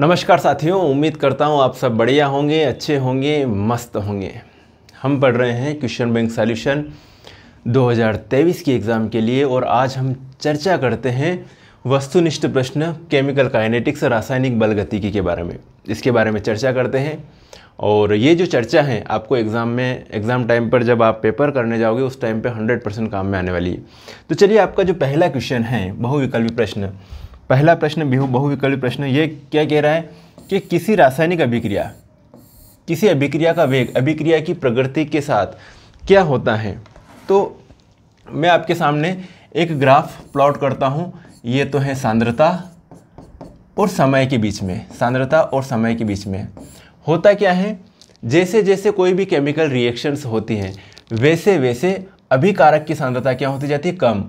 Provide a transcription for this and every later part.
नमस्कार साथियों उम्मीद करता हूँ आप सब बढ़िया होंगे अच्छे होंगे मस्त होंगे हम पढ़ रहे हैं क्वेश्चन बैंक सॉल्यूशन 2023 की एग्ज़ाम के लिए और आज हम चर्चा करते हैं वस्तुनिष्ठ प्रश्न केमिकल काइनेटिक्स रासायनिक बल गतिकी के बारे में इसके बारे में चर्चा करते हैं और ये जो चर्चा है आपको एग्ज़ाम में एग्ज़ाम टाइम पर जब आप पेपर करने जाओगे उस टाइम पे 100 परसेंट काम में आने वाली है तो चलिए आपका जो पहला क्वेश्चन है बहुविकल्पी प्रश्न पहला प्रश्न बहुविकल्पी प्रश्न ये क्या कह रहा है कि किसी रासायनिक अभिक्रिया किसी अभिक्रिया का वेग अभिक्रिया की प्रगति के साथ क्या होता है तो मैं आपके सामने एक ग्राफ प्लॉट करता हूँ ये तो है सांद्रता और समय के बीच में सांद्रता और समय के बीच में होता क्या है जैसे जैसे कोई भी केमिकल रिएक्शंस होती हैं वैसे वैसे अभिकारक की सांद्रता क्या होती जाती है कम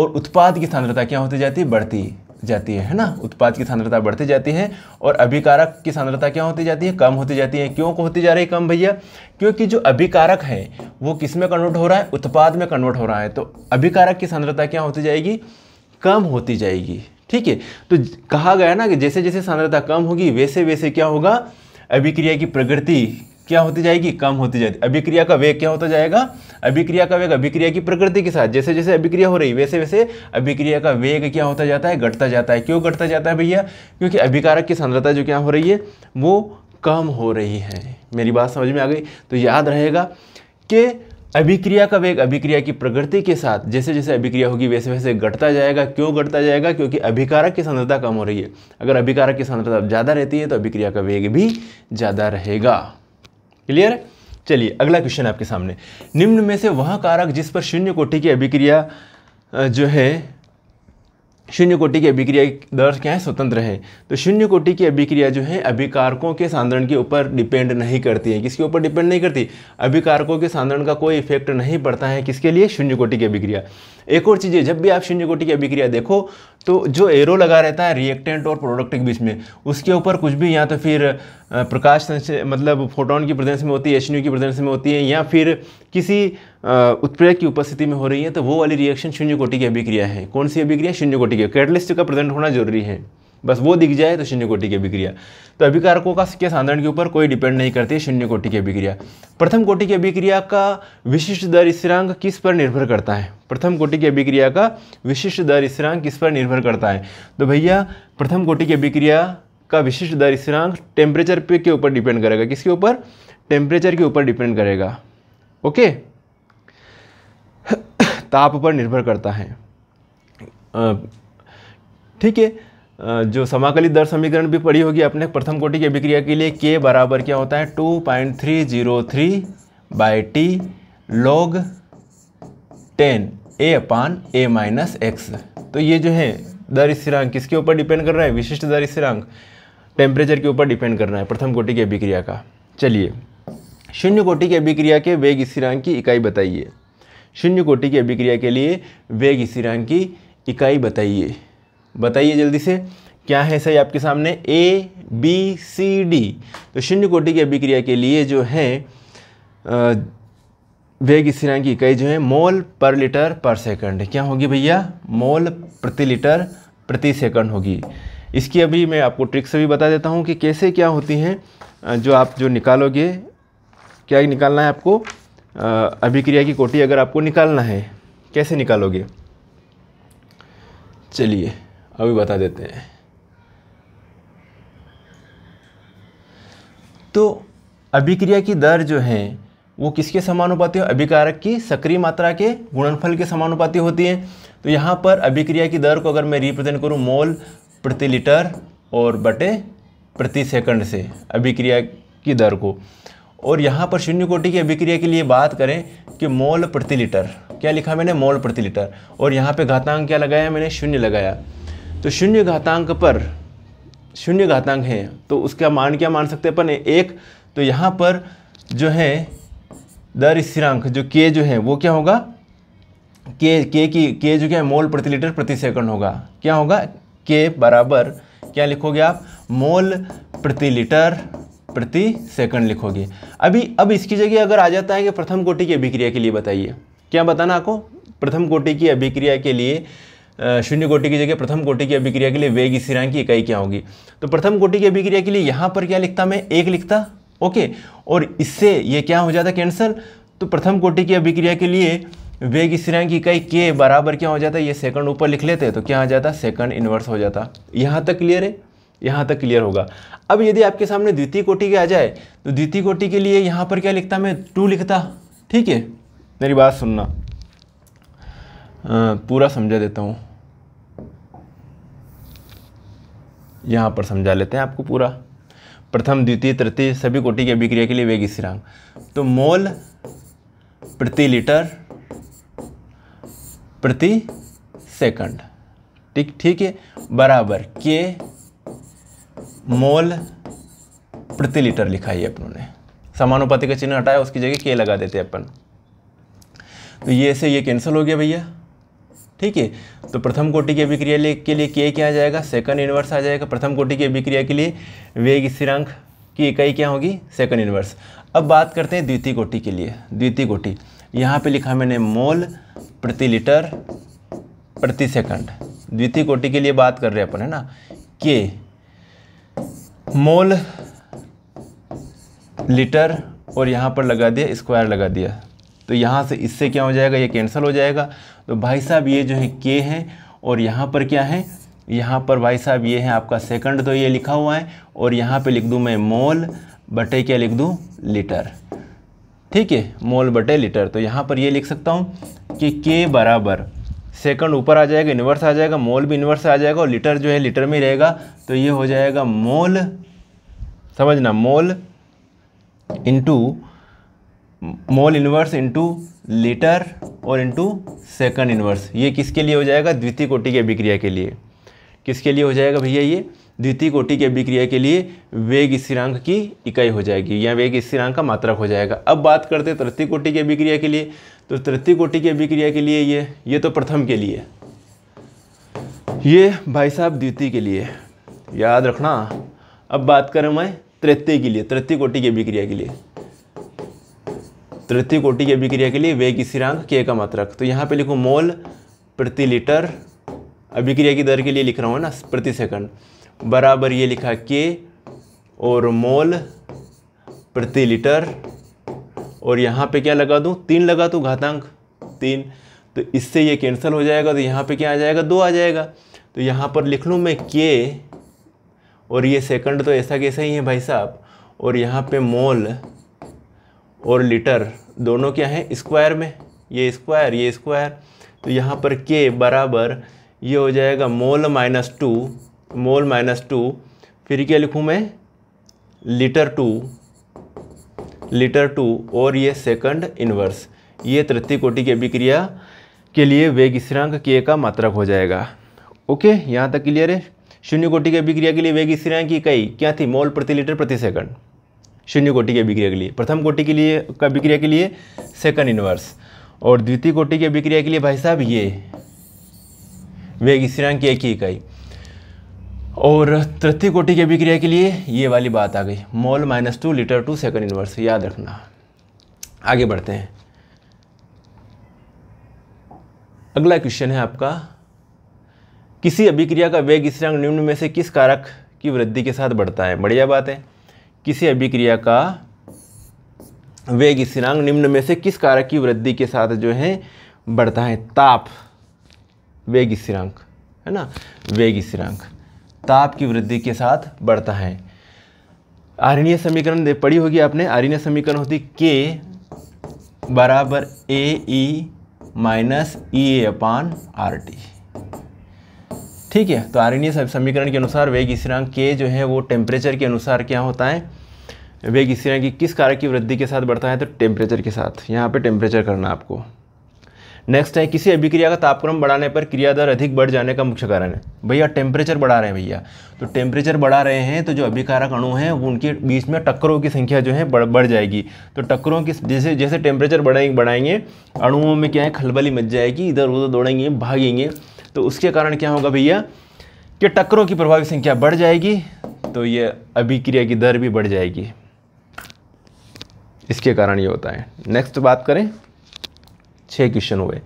और उत्पाद की सांद्रता क्या होती जाती है बढ़ती जाती है है ना उत्पाद की सांद्रता बढ़ती जाती है और अभिकारक की सांद्रता क्या होती जाती है कम होती जाती है क्यों होती जा रही है कम भैया क्योंकि जो अभिकारक है वो किस में कन्वर्ट हो रहा है उत्पाद में कन्वर्ट हो रहा है तो अभिकारक की सांद्रता क्या होती जाएगी कम होती जाएगी ठीक है तो कहा गया ना कि जैसे जैसे सांद्रता कम होगी वैसे वैसे क्या होगा अभिक्रिया की प्रगति क्या होती जाएगी कम होती जाएगी अभिक्रिया का वेग क्या होता जाएगा अभिक्रिया का वेग अभिक्रिया की प्रकृति के साथ जैसे जैसे अभिक्रिया हो रही वैसे वैसे अभिक्रिया का वेग क्या होता जाता है घटता जाता है क्यों घटता जाता है भैया क्योंकि अभिकारक की सांद्रता जो क्या हो रही है वो कम हो रही है मेरी बात समझ में आ गई तो याद रहेगा कि अभिक्रिया का वेग अभिक्रिया की प्रकृति के साथ जैसे जैसे अभिक्रिया होगी वैसे वैसे घटता जाएगा क्यों घटता जाएगा क्योंकि अभिकारक की सांद्रता कम हो रही है अगर अभिकारक की सांद्रता ज़्यादा रहती है तो अभिक्रिया का वेग भी ज़्यादा रहेगा क्लियर है चलिए अगला क्वेश्चन आपके सामने निम्न में से वह कारक जिस पर शून्य कोटि की अभिक्रिया जो है शून्य कोटि की अभिक्रिया दर क्या है स्वतंत्र है तो शून्य कोटि की अभिक्रिया जो है अभिकारकों के सांद्रण के ऊपर डिपेंड नहीं करती है किसके ऊपर डिपेंड नहीं करती अभिकारकों के सांद्रण का कोई इफेक्ट नहीं पड़ता है किसके लिए शून्य कोटि की अभिक्रिया एक और चीज़ है जब भी आप शून्य कोटि की अभिक्रिया देखो तो जो एरो लगा रहता है रिएक्टेंट और प्रोडक्ट के बीच में उसके ऊपर कुछ भी या तो फिर प्रकाश मतलब फोटोन की प्रेजेंस में होती है एच की प्रेजेंस में होती है या फिर किसी उत्प्रेरक की उपस्थिति में हो रही है तो वो वाली रिएक्शन शून्य कोटि की अभिक्रिया है कौन सी अभिक्रिया शून्य कोटि की कैटलिस्ट का प्रेजेंट होना जरूरी है बस वो दिख जाए तो शून्य कोटि की अभिक्रिया तो अभिकारकों का के साधारण के ऊपर कोई डिपेंड नहीं करती शून्य कोटि की अभिक्रिया प्रथम कोटि की अभिक्रिया का विशिष्ट दर स्थिरांक किस पर निर्भर करता है प्रथम कोटि की अभिक्रिया का विशिष्ट दर स्थिरांक किस पर निर्भर करता है तो भैया प्रथम कोटि की अभिक्रिया का विशिष्ट दर स्थिरांक टेम्परेचर पे के ऊपर डिपेंड करेगा किसके ऊपर टेम्परेचर के ऊपर डिपेंड करेगा ओके ताप पर निर्भर करता है ठीक है जो समाकलित दर समीकरण भी पढ़ी होगी अपने प्रथम कोटि की अभिक्रिया के लिए के बराबर क्या होता है two point three zero three by T log ten A upon A minus X तो ये जो है दर स्थिरांक किसके ऊपर डिपेंड कर रहा है विशिष्ट दर स्थिरांक टेम्परेचर के ऊपर डिपेंड कर रहा है प्रथम कोटि की अभिक्रिया का चलिए शून्य कोटि की अभिक्रिया के वेग स्थिरांक की इकाई बताइए शून्य कोटि की अभिक्रिया के लिए वेग स्थिरांक की इकाई बताइए बताइए जल्दी से क्या है सही आपके सामने ए बी सी डी तो शून्य कोटि की अभिक्रिया के लिए जो है वेग स्थिरांक की कई जो है मोल पर लीटर पर सेकंड क्या होगी भैया मोल प्रति लीटर प्रति सेकंड होगी इसकी अभी मैं आपको ट्रिक्स भी बता देता हूँ कि कैसे क्या होती हैं जो आप जो निकालोगे क्या निकालना है आपको अभिक्रिया की कोटि अगर आपको निकालना है कैसे निकालोगे चलिए अभी बता देते हैं तो अभिक्रिया की दर जो है वो किसके समानुपाती है अभिकारक की सक्रिय मात्रा के गुणनफल के समानुपाती होती है तो यहाँ पर अभिक्रिया की दर को अगर मैं रिप्रेजेंट करूँ मोल प्रति लीटर और बटे प्रति सेकंड से अभिक्रिया की दर को और यहाँ पर शून्य कोटि की अभिक्रिया के लिए बात करें कि मोल प्रति लीटर क्या लिखा मैंने मोल प्रति लीटर और यहाँ पर घातांक क्या लगाया मैंने शून्य लगाया तो शून्य घातांक पर शून्य घातांक है तो उसका मान क्या मान सकते हैं अपन एक तो यहाँ पर जो है दर स्थिरांक जो के जो है वो क्या होगा के के की के जो क्या है मोल प्रति लीटर प्रति सेकंड होगा क्या होगा के बराबर क्या लिखोगे आप मोल प्रति लीटर प्रति सेकंड लिखोगे अभी अब इसकी जगह अगर आ जाता है कि प्रथम कोटि की अभिक्रिया के लिए बताइए क्या बताना आपको प्रथम कोटि की अभिक्रिया के लिए शून्य कोटि की जगह प्रथम कोटि की अभिक्रिया के लिए वेग स्थिरांक की इकाई क्या होगी तो प्रथम कोटि की अभिक्रिया के लिए यहाँ पर क्या लिखता मैं एक लिखता ओके और इससे ये क्या हो जाता कैंसल तो प्रथम कोटि की अभिक्रिया के लिए वेग स्थिरांक की इकाई के बराबर क्या हो जाता है ये सेकंड ऊपर लिख लेते तो क्या आ जाता सेकंड इन्वर्स हो जाता यहाँ तक क्लियर है यहाँ तक क्लियर होगा अब यदि आपके सामने द्वितीय कोटि के आ जाए तो द्वितीय कोटि के लिए यहाँ पर क्या लिखता मैं टू लिखता ठीक है मेरी बात सुनना आ, पूरा समझा देता हूँ यहाँ पर समझा लेते हैं आपको पूरा प्रथम द्वितीय तृतीय सभी कोटि की अभिक्रिया के लिए वेग स्थिरांक तो मोल प्रति लीटर प्रति सेकंड ठीक ठीक है बराबर के मोल प्रति लीटर लिखा है अपनों ने समानुपाति का चिन्ह हटाया उसकी जगह के लगा देते अपन तो ये से ये कैंसिल हो गया भैया ठीक है तो प्रथम कोटि की अभिक्रिया के लिए के क्या आ जाएगा सेकंड इन्वर्स आ जाएगा प्रथम कोटि की अभिक्रिया के लिए वेग स्थिरांक की इकाई क्या होगी सेकंड इन्वर्स अब बात करते हैं द्वितीय कोटि के लिए द्वितीय कोटि यहाँ पे लिखा मैंने मोल प्रति लीटर प्रति सेकंड द्वितीय कोटि के लिए बात कर रहे हैं अपन है ना के मोल लीटर और यहाँ पर लगा दिया स्क्वायर लगा दिया तो यहाँ से इससे क्या हो जाएगा ये कैंसिल हो जाएगा तो भाई साहब ये जो है के है और यहाँ पर क्या है यहाँ पर भाई साहब ये है आपका सेकंड तो ये लिखा हुआ है और यहाँ पे लिख दूँ मैं मोल बटे क्या लिख दूँ लीटर ठीक है मोल बटे लीटर तो यहाँ पर ये लिख सकता हूँ कि के बराबर सेकंड ऊपर आ जाएगा इन्वर्स आ जाएगा मोल भी इन्वर्स आ जाएगा और लीटर जो है लीटर में रहेगा तो ये हो जाएगा मोल समझना mole into mole inverse into litre और इंटू सेकंड इन्वर्स ये किसके लिए हो जाएगा द्वितीय कोटि की अभिक्रिया के लिए किसके लिए हो जाएगा भैया ये द्वितीय कोटि की अभिक्रिया के लिए वेग स्थिरांक की इकाई हो जाएगी या वेग स्थिरांक का मात्रक हो जाएगा अब बात करते हैं तृतीय कोटि की अभिक्रिया के लिए तो तृतीय कोटि की अभिक्रिया के लिए ये ये तो प्रथम के लिए ये भाई साहब द्वितीय के लिए याद रखना अब बात करें मैं तृतीय के लिए तृतीय कोटि की अभिक्रिया के लिए तृतीय कोटि की अभिक्रिया के लिए वेग स्थिरांक के का मात्रक तो यहाँ पे लिखो मोल प्रति लीटर अभिक्रिया की दर के लिए लिख रहा हूँ ना प्रति सेकंड बराबर ये लिखा के और मोल प्रति लीटर और यहाँ पे क्या लगा दूँ तीन लगा दूँ तो घातांक तीन तो इससे ये कैंसिल हो जाएगा तो यहाँ पे क्या आ जाएगा दो आ जाएगा तो यहाँ पर लिख लूँ मैं के और ये सेकंड तो ऐसा कैसा ही है भाई साहब और यहाँ पे मोल और लीटर दोनों क्या हैं स्क्वायर में ये स्क्वायर ये स्क्वायर तो यहाँ पर के बराबर ये हो जाएगा mole minus two mole minus two फिर क्या लिखूँ मैं लीटर टू लीटर टू और ये सेकंड इन्वर्स ये तृतीय कोटि की अभिक्रिया के लिए वेग स्थिरांक के का मात्रक हो जाएगा ओके यहाँ तक क्लियर है शून्य कोटि की अभिक्रिया के लिए वेग स्थिरांक की कई क्या थी मोल प्रति लीटर प्रति सेकंड शून्य कोटि की अभिक्रिया के लिए प्रथम कोटि के लिए का अभिक्रिया के लिए सेकंड इनवर्स और द्वितीय कोटि की अभिक्रिया के लिए भाई साहब ये वेग स्थिरांक एक ही इकाई और तृतीय कोटि की अभिक्रिया के लिए ये वाली बात आ गई mole minus two litre two second inverse याद रखना आगे बढ़ते हैं अगला क्वेश्चन है आपका किसी अभिक्रिया का वेग स्थिरांक निम्न में से किस कारक की वृद्धि के साथ बढ़ता है बढ़िया बात है किसी अभिक्रिया का वेग स्थिरांक निम्न में से किस कारक की वृद्धि के साथ जो है बढ़ता है ताप वेग स्थिरांक है ना वेग स्थिरांक ताप की वृद्धि के साथ बढ़ता है आरणीय समीकरण दे पड़ी होगी आपने आरणीय समीकरण होती के बराबर A E minus E A upon R T ठीक है तो आरण्य समीकरण के अनुसार वेग स्थिरांक के जो है वो टेम्परेचर के अनुसार क्या होता है वेग स्थिरांक की किस कारक की वृद्धि के साथ बढ़ता है तो टेम्परेचर के साथ यहाँ पे टेम्परेचर करना आपको नेक्स्ट है किसी अभिक्रिया का तापक्रम बढ़ाने पर क्रिया दर अधिक बढ़ जाने का मुख्य कारण है भैया टेम्परेचर बढ़ा रहे हैं भैया तो टेम्परेचर बढ़ा रहे हैं तो जो अभिकारक अणु हैं वो उनके बीच में टक्करों की संख्या जो है बढ़ बढ़ जाएगी तो टक्करों की जैसे जैसे टेम्परेचर बढ़ाएंगे बढ़ाएंगे अणुओं में क्या है खलबली मच जाएगी इधर उधर दौड़ेंगे भागेंगे तो उसके कारण क्या होगा भैया कि टक्करों की प्रभावी संख्या बढ़ जाएगी तो ये अभिक्रिया की दर भी बढ़ जाएगी इसके कारण ये होता है नेक्स्ट बात करें छः क्वेश्चन हुए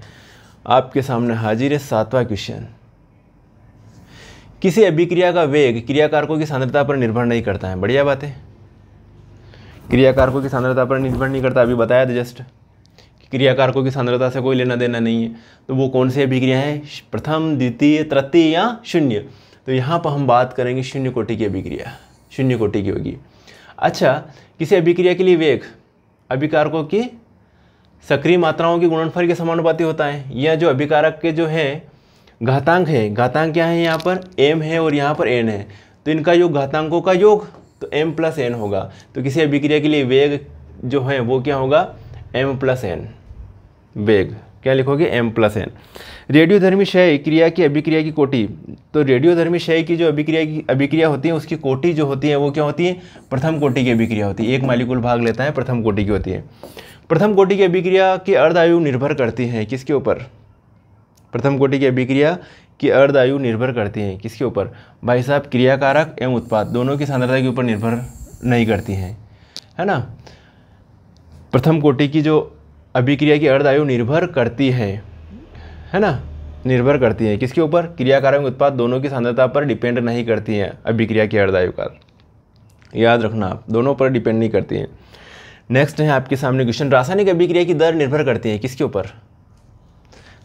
आपके सामने हाजिर है सातवा क्वेश्चन किसी अभिक्रिया का वेग क्रियाकारकों की सांद्रता पर निर्भर नहीं करता है बढ़िया बात है क्रियाकारकों की सांद्रता पर निर्भर नहीं करता अभी बताया था जस्ट क्रियाकारकों की सांद्रता से कोई लेना देना नहीं है तो वो कौन सी अभिक्रिया है प्रथम द्वितीय तृतीय या शून्य तो यहाँ पर हम बात करेंगे शून्य कोटि की अभिक्रिया शून्य कोटि की होगी अच्छा किसी अभिक्रिया के लिए वेग अभिकारकों की सक्रिय मात्राओं की गुणनफल के समानुपाती होता है या जो अभिकारक के जो हैं घातांक है घातांक क्या है यहाँ पर एम है और यहाँ पर एन है तो इनका योग घातांकों का योग तो एम प्लस एन होगा तो किसी अभिक्रिया के लिए वेग जो है वो क्या होगा एम प्लस एन वेग क्या लिखोगे एम प्लस एन रेडियोधर्मी क्षय क्रिया की अभिक्रिया की कोटि तो रेडियोधर्मी क्षय की जो अभिक्रिया की अभिक्रिया होती है उसकी कोटि जो होती है वो क्या होती है प्रथम कोटि की अभिक्रिया होती है एक मालिकुल भाग लेता है प्रथम कोटि की होती है प्रथम कोटि की अभिक्रिया की अर्धायु निर्भर करती है किसके ऊपर प्रथम कोटि की अभिक्रिया की अर्धायु निर्भर करती है किसके ऊपर भाई साहब क्रियाकारक एवं उत्पाद दोनों की सांद्रता के ऊपर निर्भर नहीं करती हैं है ना प्रथम कोटि की जो अभिक्रिया की अर्धायु निर्भर करती है है ना निर्भर करती है किसके ऊपर क्रियाकारक उत्पाद दोनों की सांद्रता पर डिपेंड नहीं करती हैं अभिक्रिया की अर्धायु का याद रखना आप दोनों पर डिपेंड नहीं करती हैं नेक्स्ट है आपके सामने क्वेश्चन रासायनिक अभिक्रिया की दर निर्भर करती है किसके ऊपर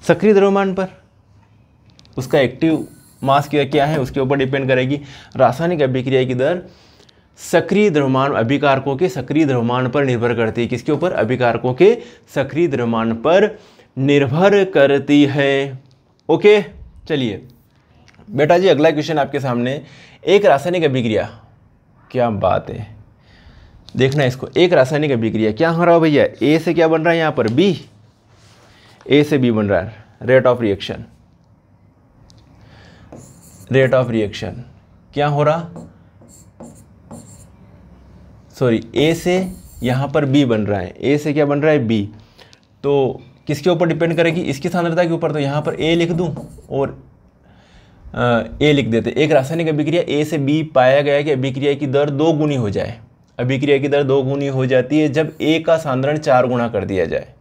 सक्रिय द्रव्यमान पर उसका एक्टिव मास क्या है उसके ऊपर डिपेंड करेगी रासायनिक अभिक्रिया की दर सक्रिय द्रव्यमान अभिकारकों के सक्रिय द्रव्यमान पर निर्भर करती है किसके ऊपर अभिकारकों के सक्रिय द्रव्यमान पर निर्भर करती है ओके चलिए बेटा जी अगला क्वेश्चन आपके सामने एक रासायनिक अभिक्रिया क्या बात है देखना इसको एक रासायनिक अभिक्रिया क्या हो रहा है भैया ए से क्या बन रहा है यहाँ पर बी ए से बी बन रहा है rate of reaction rate of reaction क्या हो रहा सॉरी ए से यहाँ पर बी बन रहा है ए से क्या बन रहा है बी तो किसके ऊपर डिपेंड करेगी इसकी सांद्रता के ऊपर तो यहाँ पर ए लिख दूँ और ए लिख देते एक रासायनिक अभिक्रिया ए से बी पाया गया कि अभिक्रिया की दर दो गुनी हो जाए अभिक्रिया की दर दो गुनी हो जाती है जब ए का सांद्रण चार गुना कर दिया जाए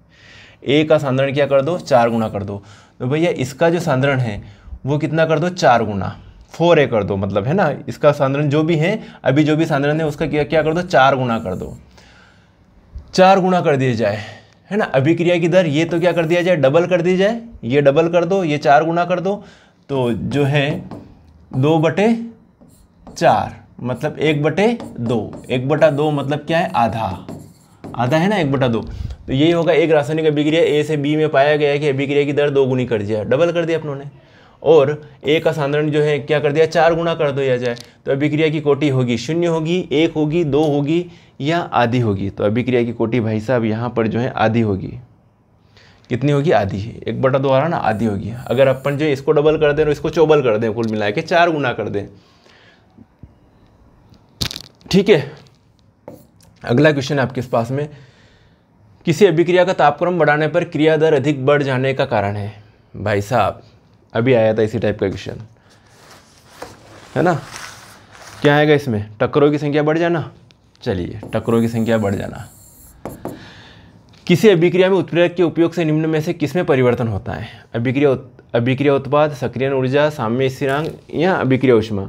ए का सांद्रण क्या कर दो चार गुना कर दो तो भैया इसका जो सांद्रण है वो कितना कर दो चार गुना फोर ए कर दो मतलब है ना इसका सांद्रण जो भी है अभी जो भी सांद्रण है उसका क्या क्या कर दो चार गुना कर दो चार गुना कर दिया जाए है ना अभिक्रिया की दर ये तो क्या कर दिया जाए डबल कर दी जाए ये डबल कर दो ये चार गुना कर दो तो जो है दो बटे चार मतलब एक बटे दो एक बटा दो मतलब क्या है आधा आधा है ना एक बटा दो तो यही होगा एक रासायनिक अभिक्रिया ए से बी में पाया गया है कि अभिक्रिया की दर दो गुनी कर दिया डबल कर दिया अपनों ने और ए का साधारण जो है क्या कर दिया चार गुणा कर दिया जाए तो अभिक्रिया की कोटि होगी शून्य होगी एक होगी दो होगी या आधी होगी तो अभिक्रिया की कोटि भाई साहब यहाँ पर जो है आधी होगी कितनी होगी आधी है एक बटा दो आ रहा ना आधी होगी अगर अपन जो इसको डबल कर दें और इसको चौबल कर दें कुल मिला के चार गुना कर दें ठीक है अगला क्वेश्चन आपके पास में किसी अभिक्रिया का तापक्रम बढ़ाने पर क्रिया दर अधिक बढ़ जाने का कारण है भाई साहब अभी आया था इसी टाइप का क्वेश्चन है ना क्या आएगा इसमें टक्करों की संख्या बढ़ जाना चलिए टक्करों की संख्या बढ़ जाना किसी अभिक्रिया में उत्प्रेरक के उपयोग से निम्न में से किसमें परिवर्तन होता है अभिक्रिया उत, अभिक्रिया उत्पाद सक्रियन ऊर्जा साम्य स्थिरांग या अभिक्रिया उष्मा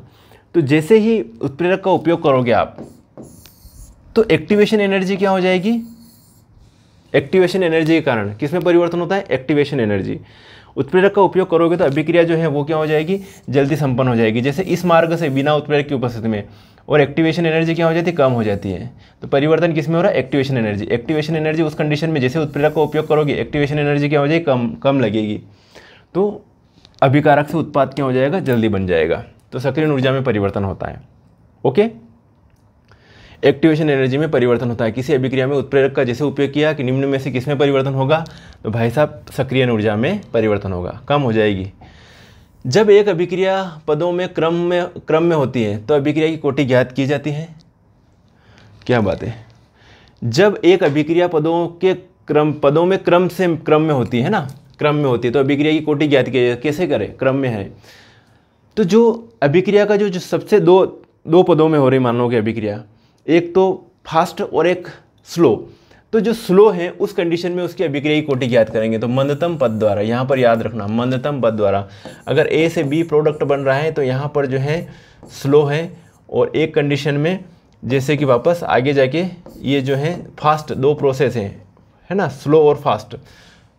तो जैसे ही उत्प्रेरक का उपयोग करोगे आप तो एक्टिवेशन एनर्जी क्या हो जाएगी एक्टिवेशन एनर्जी के कारण किसमें परिवर्तन होता है एक्टिवेशन एनर्जी उत्प्रेरक का उपयोग करोगे तो अभिक्रिया जो है वो क्या हो जाएगी जल्दी संपन्न हो जाएगी जैसे इस मार्ग से बिना उत्प्रेरक की उपस्थिति में और एक्टिवेशन एनर्जी क्या हो जाती है कम हो जाती है तो परिवर्तन किसमें हो रहा है एक्टिवेशन एनर्जी एक्टिवेशन एनर्जी उस कंडीशन में जैसे उत्प्रेरक का उपयोग करोगे एक्टिवेशन एनर्जी क्या हो जाएगी कम कम लगेगी तो अभिकारक से उत्पाद क्या हो जाएगा जल्दी बन जाएगा तो सक्रिय ऊर्जा में परिवर्तन होता है ओके एक्टिवेशन एनर्जी में परिवर्तन होता है किसी अभिक्रिया में उत्प्रेरक का जैसे उपयोग किया कि निम्न में से किस में परिवर्तन होगा तो भाई साहब सक्रियन ऊर्जा में परिवर्तन होगा कम हो जाएगी जब एक अभिक्रिया पदों में क्रम में क्रम में होती है तो अभिक्रिया की कोटि ज्ञात की जाती है क्या बात है जब एक अभिक्रिया पदों के क्रम पदों में क्रम से क्रम में होती है ना क्रम में होती है तो अभिक्रिया की कोटि ज्ञात की कैसे करें क्रम में है तो जो अभिक्रिया का जो, जो सबसे दो दो पदों में हो रही मान लो कि अभिक्रिया एक तो फास्ट और एक स्लो तो जो स्लो है उस कंडीशन में उसकी अभिक्रियाई कोटि ज्ञात करेंगे तो मंदतम पद द्वारा यहाँ पर याद रखना मंदतम पद द्वारा अगर ए से बी प्रोडक्ट बन रहा है तो यहाँ पर जो है स्लो है और एक कंडीशन में जैसे कि वापस आगे जाके ये जो है फास्ट दो प्रोसेस हैं है ना स्लो और फास्ट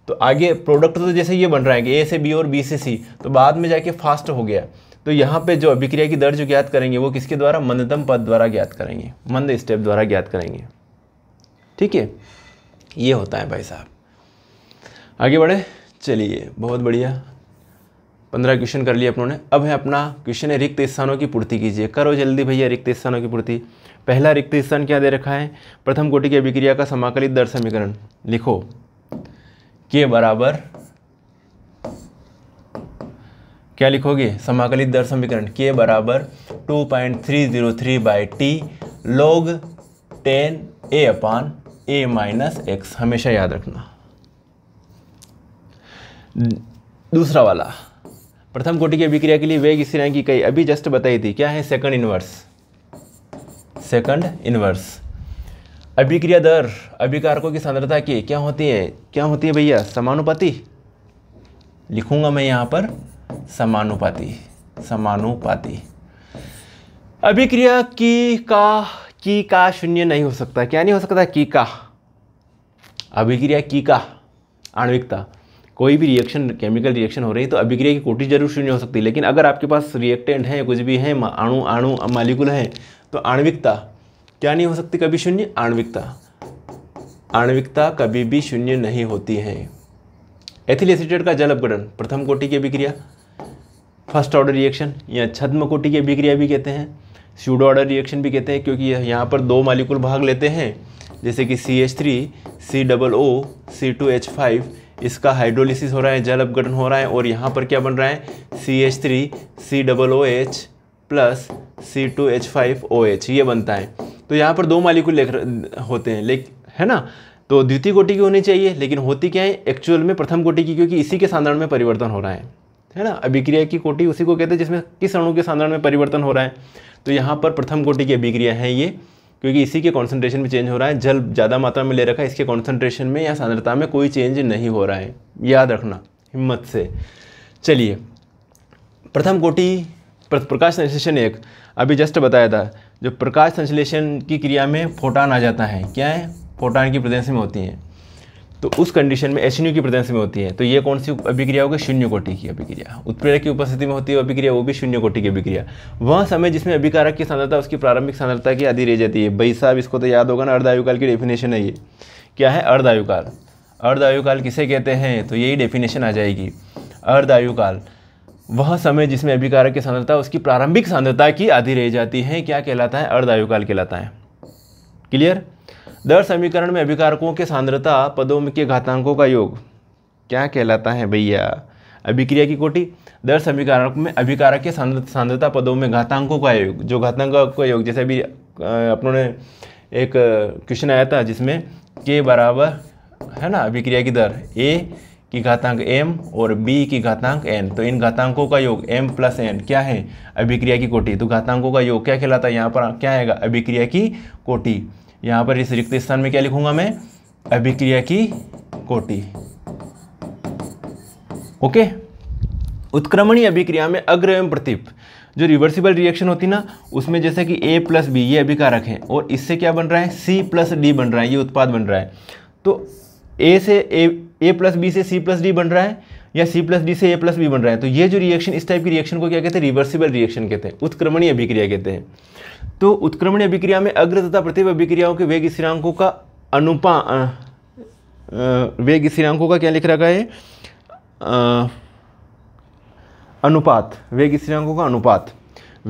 तो आगे प्रोडक्ट तो जैसे ये बन रहा है कि ए से बी और बी से सी तो बाद में जाके फास्ट हो गया तो यहाँ पे जो अभिक्रिया की दर जो ज्ञात करेंगे वो किसके द्वारा मंदतम पद द्वारा ज्ञात करेंगे मंद स्टेप द्वारा ज्ञात करेंगे ठीक है ये होता है भाई साहब आगे बढ़े चलिए बहुत बढ़िया पंद्रह क्वेश्चन कर लिए अपनों अब है अपना क्वेश्चन है रिक्त स्थानों की पूर्ति कीजिए करो जल्दी भैया रिक्त स्थानों की पूर्ति पहला रिक्त स्थान क्या दे रखा है प्रथम कोटि की अभिक्रिया का समाकलित दर समीकरण लिखो के बराबर क्या लिखोगे समाकलित दर समीकरण के बराबर two point three zero three by T log ten A upon A minus X हमेशा याद रखना दूसरा वाला प्रथम कोटि की अभिक्रिया के लिए वेग इसी रैंक की कई अभी जस्ट बताई थी क्या है सेकंड इनवर्स सेकंड इनवर्स अभिक्रिया दर अभिकारकों की सांद्रता की क्या होती है क्या होती है भैया समानुपाती लिखूंगा मैं यहाँ पर समानुपाती समानुपाती अभिक्रिया की का की का शून्य नहीं हो सकता क्या नहीं हो सकता की का अभिक्रिया की का आणविकता कोई भी रिएक्शन केमिकल रिएक्शन हो रही है तो अभिक्रिया की कोटि जरूर शून्य हो सकती है लेकिन अगर आपके पास रिएक्टेंट है कुछ भी है अणु अणु मालिकुल है तो आणविकता क्या नहीं हो सकती कभी शून्य आणविकता आणविकता कभी भी शून्य नहीं होती है एथिल एसीटेट का जल अपगठन प्रथम कोटि की अभिक्रिया फर्स्ट ऑर्डर रिएक्शन या छद्म कोटि की अभिक्रिया भी कहते हैं स्यूडो ऑर्डर रिएक्शन भी कहते हैं क्योंकि यहाँ पर दो मालिकुल भाग लेते हैं जैसे कि C H three C double O C two H five इसका हाइड्रोलिसिस हो रहा है जल अपघटन हो रहा है और यहाँ पर क्या बन रहा है C H three C double O H plus C two H five O H ये बनता है तो यहाँ पर दो मालिकुल होते हैं लेकिन है ना तो द्वितीय कोटि की होनी चाहिए लेकिन होती क्या है एक्चुअल में प्रथम कोटि की क्योंकि इसी के साधारण में परिवर्तन हो रहा है है ना अभिक्रिया की कोटि उसी को कहते हैं जिसमें किस अणु के सांद्रण में परिवर्तन हो रहा है तो यहाँ पर प्रथम कोटि की अभिक्रिया है ये क्योंकि इसी के कॉन्सेंट्रेशन में चेंज हो रहा है जल ज़्यादा मात्रा में ले रखा है इसके कॉन्सेंट्रेशन में या सांद्रता में कोई चेंज नहीं हो रहा है याद रखना हिम्मत से चलिए प्रथम कोटि प्रकाश संश्लेषण एक अभी जस्ट बताया था जो प्रकाश संश्लेषण की क्रिया में फोटान आ जाता है क्या है फोटान की प्रदेश में होती हैं तो उस कंडीशन में एसिन्यू की प्रेजेंसी में होती है तो ये कौन सी अभिक्रिया होगी शून्य कोटि की अभिक्रिया उत्प्रेरक की उपस्थिति में होती है अभिक्रिया वो भी शून्य कोटि की अभिक्रिया वह समय जिसमें अभिकारक की सांद्रता उसकी प्रारंभिक सांद्रता की आधी रह जाती है भाई साहब इसको तो याद होगा ना अर्धायुकाल की डेफिनेशन है ये क्या है अर्धायुकाल अर्धायुकाल किसे कहते हैं तो यही डेफिनेशन आ जाएगी अर्धायुकाल वह समय जिसमें अभिकारक की सांद्रता उसकी प्रारंभिक सांद्रता की आधी रह जाती है क्या कहलाता है अर्धायुकाल कहलाता है क्लियर दर समीकरण में अभिकारकों के सांद्रता पदों में के घातांकों का योग क्या कहलाता है भैया अभिक्रिया की कोटि दर समीकरण में अभिकारक के सांद्रता पदों में घातांकों का योग जो घातांक का योग जैसे अभी अपनों ने एक क्वेश्चन आया था जिसमें के बराबर है ना अभिक्रिया की दर ए की घातांक m और b की घातांक n तो इन घातांकों का योग m प्लस एन क्या है अभिक्रिया की कोटि तो घातांकों का योग क्या कहलाता है यहाँ पर क्या आएगा अभिक्रिया की कोटि यहाँ पर इस रिक्त स्थान में क्या लिखूंगा मैं अभिक्रिया की कोटि ओके उत्क्रमणीय अभिक्रिया में अग्र एवं प्रतिप जो रिवर्सिबल रिएक्शन होती ना उसमें जैसे कि ए प्लस बी ये अभिकारक है और इससे क्या बन रहा है सी प्लस डी बन रहा है ये उत्पाद बन रहा है तो ए से ए ए प्लस बी से सी प्लस डी बन रहा है या सी प्लस डी से ए प्लस बी बन रहा है तो ये जो रिएक्शन इस टाइप की रिएक्शन को क्या कहते हैं रिवर्सिबल रिएक्शन कहते हैं उत्क्रमणीय अभिक्रिया कहते हैं तो उत्क्रमण अभिक्रिया में अग्र तथा प्रतिभ अभिक्रियाओं के वेग स्थिरांकों का अनुपा वेग स्थिरांकों का क्या लिख रखा है अनुपात वेग स्थिरांकों का अनुपात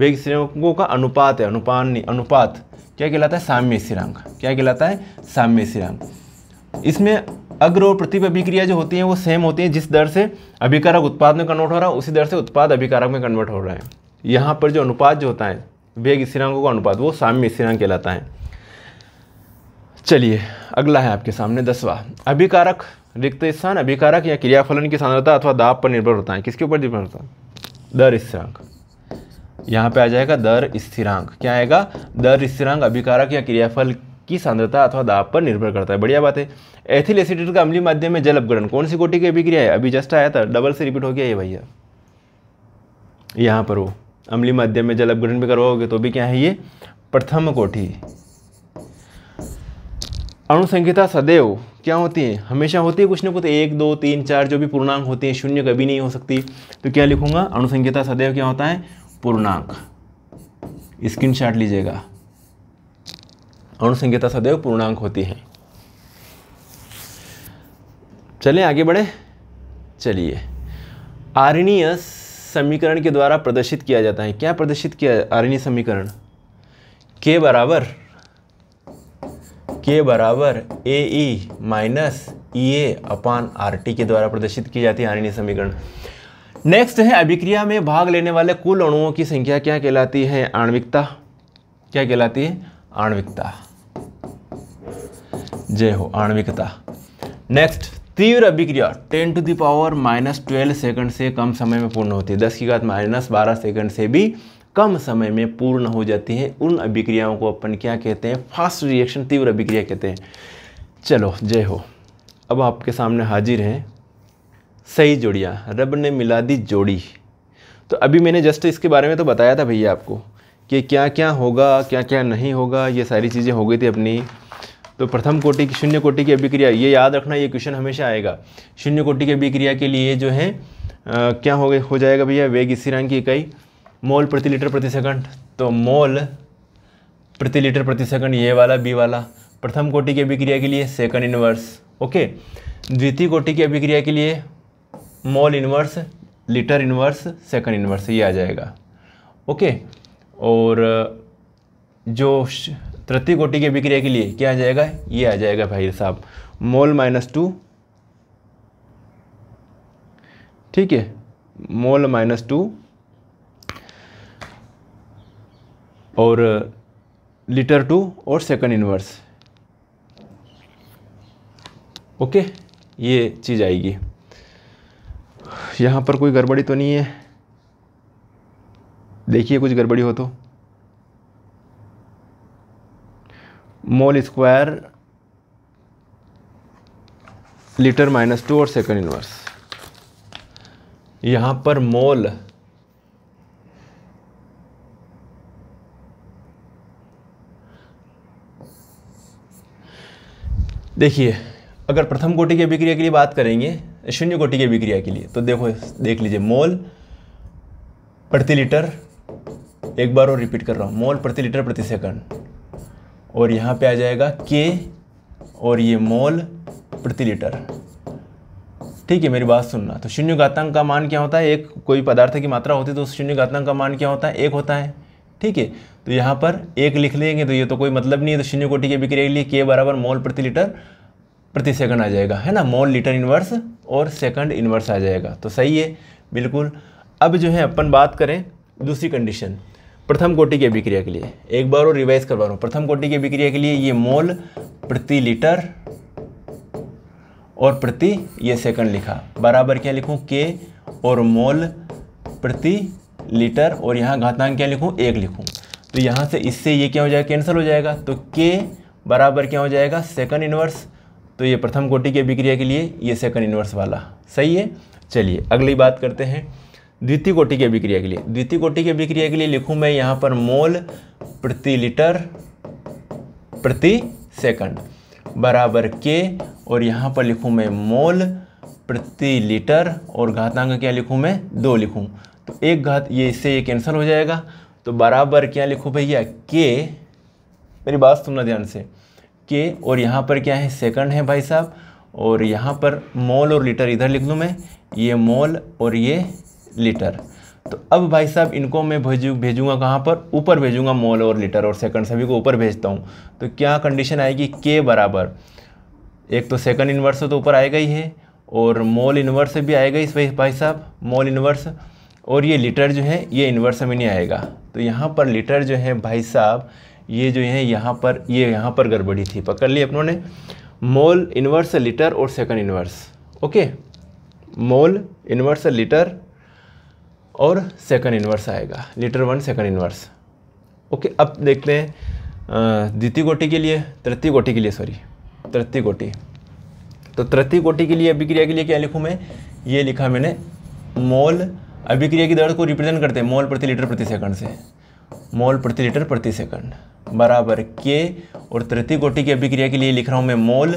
वेग स्थिरांकों का अनुपात है अनुपान अनुपात क्या कहलाता है साम्य स्थिरांक क्या कहलाता है साम्य स्थिरांक इसमें अग्र और प्रतिभ अभिक्रिया जो होती है वो सेम होती है जिस दर से अभिकारक उत्पाद में कन्वर्ट हो रहा है उसी दर से उत्पाद अभिकारक में कन्वर्ट हो रहा है यहाँ पर जो अनुपात जो होता है वेग स्थिरांकों का अनुपात वो साम्य स्थिरांक कहलाता है चलिए अगला है आपके सामने दसवा अभिकारक रिक्त स्थान अभिकारक या क्रियाफलन की सांद्रता अथवा दाब पर निर्भर होता है किसके ऊपर निर्भर होता है दर स्थिरांक यहाँ पे आ जाएगा दर स्थिरांक क्या आएगा दर स्थिरांक अभिकारक या क्रियाफल की सांद्रता अथवा दाब पर निर्भर करता है बढ़िया बात है एथिल एसिडेट का अमली माध्यम में जल अपग्रहण कौन सी कोटि की अभिक्रिया है अभी जस्ट आया था डबल से रिपीट हो गया ये भैया यहाँ पर वो अम्ली माध्यम में जल अपग्रहण भी करवाओगे तो भी क्या है ये प्रथम कोठी अणुसंहिता सदैव क्या होती है हमेशा होती है कुछ ना कुछ एक दो तीन चार जो भी पूर्णांक होती हैं शून्य कभी नहीं हो सकती तो क्या लिखूंगा अणुसंहिता सदैव क्या होता है पूर्णांक स्क्रीन शॉट लीजिएगा अणुसंहिता सदैव पूर्णांक होती है चलें आगे बढ़े चलिए आरणियस समीकरण के द्वारा प्रदर्शित किया जाता है क्या प्रदर्शित किया आरणी समीकरण के बराबर के बराबर A E minus E A upon R T के द्वारा प्रदर्शित की जाती है आरणी समीकरण नेक्स्ट है अभिक्रिया में भाग लेने वाले कुल अणुओं की संख्या क्या कहलाती है आणविकता क्या कहलाती है आणविकता जय हो आणविकता नेक्स्ट तीव्र अभिक्रिया 10 to the power minus twelve second से कम समय में पूर्ण होती है दस की घात माइनस बारह सेकंड से भी कम समय में पूर्ण हो जाती है उन अभिक्रियाओं को अपन क्या कहते हैं फास्ट रिएक्शन तीव्र अभिक्रिया कहते हैं चलो जय हो अब आपके सामने हाजिर हैं सही जोड़ियाँ रब ने मिला दी जोड़ी तो अभी मैंने जस्ट इसके बारे में तो बताया था भैया आपको कि क्या क्या होगा क्या क्या नहीं होगा ये सारी चीज़ें हो गई थी अपनी तो प्रथम कोटि की शून्य कोटि की अभिक्रिया ये याद रखना ये क्वेश्चन हमेशा आएगा शून्य कोटि की अभिक्रिया के लिए जो है आ, क्या हो गया हो जाएगा भैया वेग स्थिरांक की इकाई मोल प्रति लीटर प्रति सेकंड तो मोल प्रति लीटर प्रति सेकंड ये वाला बी वाला प्रथम कोटि की अभिक्रिया के लिए सेकंड इन्वर्स ओके द्वितीय कोटि की अभिक्रिया के लिए mole inverse litre inverse second inverse ये आ जाएगा ओके और जो तृतीय कोटि की अभिक्रिया के लिए क्या आ जाएगा ये आ जाएगा भाई साहब मोल माइनस टू ठीक है मोल माइनस टू और लीटर टू और सेकंड इन्वर्स ओके ये चीज़ आएगी यहाँ पर कोई गड़बड़ी तो नहीं है देखिए कुछ गड़बड़ी हो तो mole square litre minus two और सेकंड इनवर्स यहां पर मोल देखिए अगर प्रथम कोटि की अभिक्रिया के लिए बात करेंगे शून्य कोटि की अभिक्रिया के लिए तो देखो देख लीजिए मोल प्रति लीटर एक बार और रिपीट कर रहा हूं मोल प्रति लीटर प्रति सेकंड और यहाँ पे आ जाएगा के और ये मोल प्रति लीटर ठीक है मेरी बात सुनना तो शून्य घातांक का मान क्या होता है एक कोई पदार्थ की मात्रा होती है तो शून्य घातांक का मान क्या होता है एक होता है ठीक है तो यहाँ पर एक लिख लेंगे तो ये तो कोई मतलब नहीं है तो शून्य कोटि की बिक्रिया के लिए के बराबर मोल प्रति लीटर प्रति सेकंड आ जाएगा है ना मोल लीटर इन्वर्स और सेकंड इन्वर्स आ जाएगा तो सही है बिल्कुल अब जो है अपन बात करें दूसरी कंडीशन प्रथम कोटि की अभिक्रिया के लिए एक बार और रिवाइज करवा रहा हूँ प्रथम कोटि की अभिक्रिया के लिए ये मोल प्रति लीटर और प्रति ये सेकंड लिखा बराबर क्या लिखूँ के और मोल प्रति लीटर और यहाँ घातांक क्या लिखूँ एक लिखूँ तो यहाँ से इससे ये क्या हो जाएगा कैंसिल हो जाएगा तो के बराबर क्या हो जाएगा सेकंड इन्वर्स तो ये प्रथम कोटि की अभिक्रिया के लिए ये सेकंड इन्वर्स वाला सही है चलिए अगली बात करते हैं द्वितीय कोटि की अभिक्रिया के लिए द्वितीय कोटि की अभिक्रिया के लिए लिखूँ मैं यहाँ पर मोल प्रति लीटर प्रति सेकंड बराबर के और यहाँ पर लिखूँ मैं मोल प्रति लीटर और घातांक क्या लिखूँ मैं दो लिखूँ तो एक घात ये इससे ये कैंसिल हो जाएगा तो बराबर क्या लिखूँ भैया के मेरी बात सुनना ध्यान से के और यहाँ पर क्या है सेकंड है भाई साहब और यहाँ पर मोल और लीटर इधर लिख लूँ मैं ये मोल और ये लीटर तो अब भाई साहब इनको मैं भेजू भेजूंगा कहाँ पर ऊपर भेजूंगा मोल और लीटर और सेकंड सभी को ऊपर भेजता हूँ तो क्या कंडीशन आएगी के बराबर एक तो सेकंड इन्वर्स तो ऊपर आएगा ही है और मोल इन्वर्स भी आएगा इस भाई साहब मोल इन्वर्स और ये लीटर जो है ये इन्वर्स में नहीं आएगा तो यहाँ पर लीटर जो है भाई साहब ये जो है यहाँ पर ये यहाँ पर गड़बड़ी थी पकड़ ली अपनों ने मोल इन्वर्स लीटर और second inverse okay mole inverse litre और सेकंड इन्वर्स आएगा litre one second inverse okay अब देखते हैं द्वितीय कोटि के लिए तृतीय कोटि के लिए सॉरी तृतीय कोटि तो तृतीय कोटि के लिए अभिक्रिया के लिए क्या लिखूँ मैं ये लिखा मैंने मोल अभिक्रिया की दर को रिप्रेजेंट करते हैं मोल प्रति लीटर प्रति सेकंड से मोल प्रति लीटर प्रति सेकंड बराबर के और तृतीय कोटि की अभिक्रिया के लिए लिख रहा हूँ मैं मोल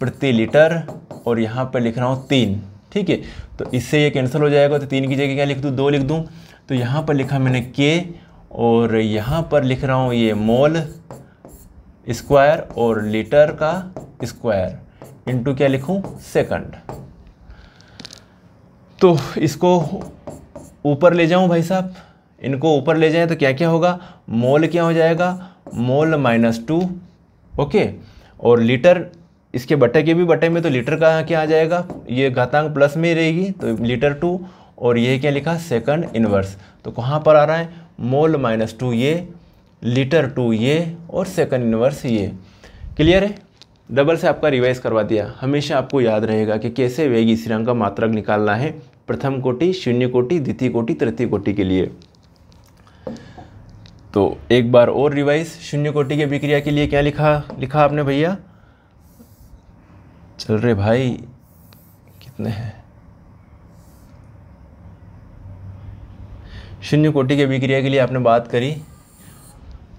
प्रति लीटर और यहाँ पर लिख रहा हूँ तीन ठीक है तो इससे ये कैंसिल हो जाएगा तो तीन की जगह क्या लिख दूँ दो लिख दूँ तो यहाँ पर लिखा मैंने के और यहाँ पर लिख रहा हूँ ये मोल स्क्वायर और लीटर का स्क्वायर इनटू क्या लिखूँ सेकंड तो इसको ऊपर ले जाऊँ भाई साहब इनको ऊपर ले जाएँ तो क्या क्या होगा मोल क्या हो जाएगा मोल माइनस टू ओके और लीटर इसके बटे के भी बटे में तो लीटर का क्या आ जाएगा ये घातांक प्लस में ही रहेगी तो लीटर टू और ये क्या लिखा सेकंड इन्वर्स तो कहाँ पर आ रहा है मोल माइनस टू ये लीटर टू ये और सेकंड इन्वर्स ये क्लियर है डबल से आपका रिवाइज करवा दिया हमेशा आपको याद रहेगा कि कैसे वेग स्थिरांक का मात्रक निकालना है प्रथम कोटि शून्य कोटि द्वितीय कोटि तृतीय कोटि के लिए तो एक बार और रिवाइज शून्य कोटि की विक्रिया के लिए क्या लिखा लिखा आपने भैया चल रहे भाई कितने हैं शून्य कोटि के अभिक्रिया के लिए आपने बात करी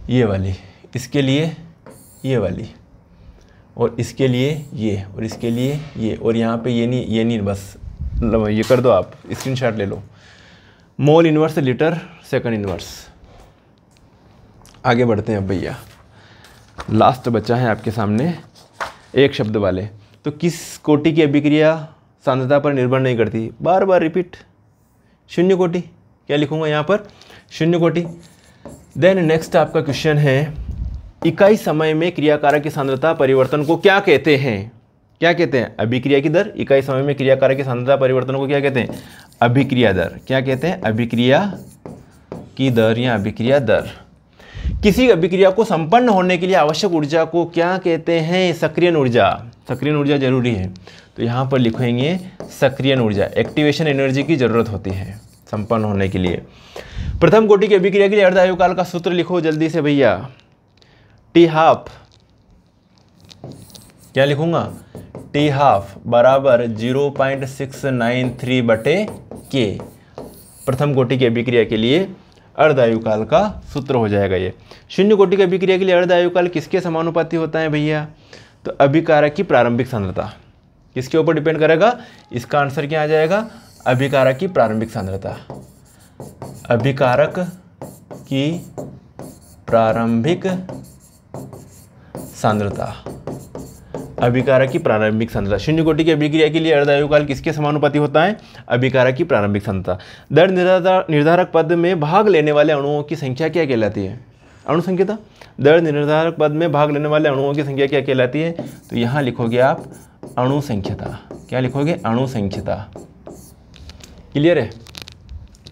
ये वाली इसके लिए ये वाली और इसके लिए ये और इसके लिए ये और यहाँ पे ये नहीं ये नहीं बस मतलब ये कर दो आप स्क्रीनशॉट ले लो mole inverse litre second inverse आगे बढ़ते हैं अब भैया लास्ट बच्चा है आपके सामने एक शब्द वाले तो किस कोटि की अभिक्रिया सांद्रता पर निर्भर नहीं करती बार बार रिपीट शून्य कोटि क्या लिखूँगा यहाँ पर शून्य कोटि देन नेक्स्ट आपका क्वेश्चन है इकाई समय में क्रियाकारक की सांद्रता परिवर्तन को क्या कहते हैं क्या कहते हैं अभिक्रिया की दर इकाई समय में क्रियाकारक की सांद्रता परिवर्तन को क्या कहते हैं अभिक्रिया दर क्या कहते हैं अभिक्रिया की दर या अभिक्रिया दर किसी अभिक्रिया को संपन्न होने के लिए आवश्यक ऊर्जा को क्या कहते हैं सक्रियन ऊर्जा सक्रियन ऊर्जा जरूरी है तो यहाँ पर लिखेंगे सक्रियन ऊर्जा एक्टिवेशन एनर्जी की ज़रूरत होती है संपन्न होने के लिए प्रथम कोटि की अभिक्रिया के लिए अर्धायुकाल का सूत्र लिखो जल्दी से भैया टी हाफ क्या लिखूंगा टी हाफ बराबर zero point six nine three बटे के प्रथम कोटि की अभिक्रिया के लिए अर्धायुकाल का सूत्र हो जाएगा ये शून्य कोटि की अभिक्रिया के लिए अर्धायुकाल किसके समानुपाती होता है भैया तो अभिकारक की प्रारंभिक सांद्रता किसके ऊपर डिपेंड करेगा इसका आंसर क्या आ जाएगा अभिकारक की प्रारंभिक सांद्रता अभिकारक की प्रारंभिक सांद्रता अभिकारक की प्रारंभिक सांद्रता शून्य कोटि की अभिक्रिया के लिए काल किसके समानुपाति होता है अभिकारक की प्रारंभिक सांद्रता दर निर्धारक पद में भाग लेने वाले अणुओं की संख्या क्या कहलाती है अणु संख्या दर निर्धारक पद में भाग लेने वाले अणुओं की संख्या क्या कहलाती है तो यहाँ लिखोगे आप अणु संख्यता क्या लिखोगे अणु संख्यता क्लियर है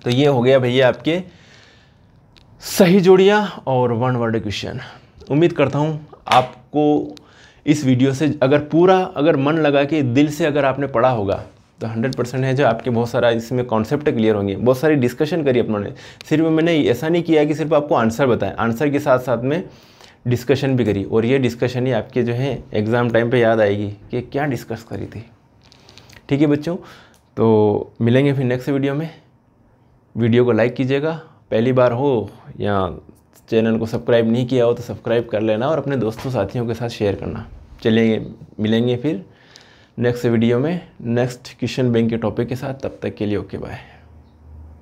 तो ये हो गया भैया आपके सही जोड़ियाँ और वन वर्ड क्वेश्चन उम्मीद करता हूँ आपको इस वीडियो से अगर पूरा अगर मन लगा के दिल से अगर आपने पढ़ा होगा तो हंड्रेड परसेंट है जो आपके बहुत सारा इसमें कॉन्सेप्ट क्लियर होंगे बहुत सारी डिस्कशन करी अपनों ने सिर्फ मैंने ऐसा नहीं किया कि सिर्फ आपको आंसर बताएं आंसर के साथ साथ में डिस्कशन भी करी और ये डिस्कशन ही आपके जो है एग्ज़ाम टाइम पर याद आएगी कि क्या डिस्कस करी थी ठीक है बच्चों तो मिलेंगे फिर नेक्स्ट वीडियो में वीडियो को लाइक कीजिएगा पहली बार हो या चैनल को सब्सक्राइब नहीं किया हो तो सब्सक्राइब कर लेना और अपने दोस्तों साथियों के साथ शेयर करना चलेंगे मिलेंगे फिर नेक्स्ट वीडियो में नेक्स्ट क्वेश्चन बैंक के टॉपिक के साथ तब तक के लिए ओके बाय